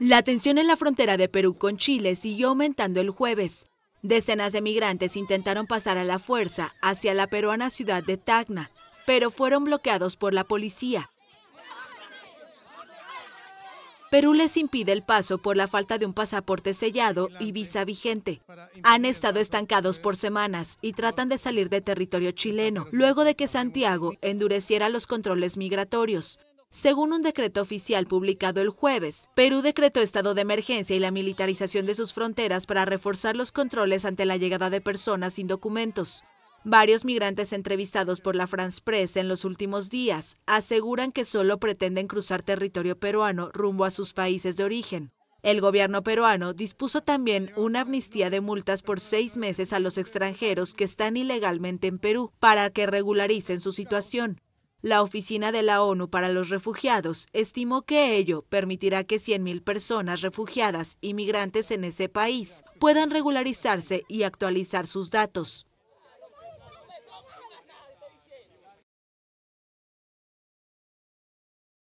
La tensión en la frontera de Perú con Chile siguió aumentando el jueves. Decenas de migrantes intentaron pasar a la fuerza hacia la peruana ciudad de Tacna, pero fueron bloqueados por la policía. Perú les impide el paso por la falta de un pasaporte sellado y visa vigente. Han estado estancados por semanas y tratan de salir de territorio chileno, luego de que Santiago endureciera los controles migratorios según un decreto oficial publicado el jueves. Perú decretó estado de emergencia y la militarización de sus fronteras para reforzar los controles ante la llegada de personas sin documentos. Varios migrantes entrevistados por la France Press en los últimos días aseguran que solo pretenden cruzar territorio peruano rumbo a sus países de origen. El gobierno peruano dispuso también una amnistía de multas por seis meses a los extranjeros que están ilegalmente en Perú para que regularicen su situación. La Oficina de la ONU para los Refugiados estimó que ello permitirá que 100.000 personas refugiadas y migrantes en ese país puedan regularizarse y actualizar sus datos.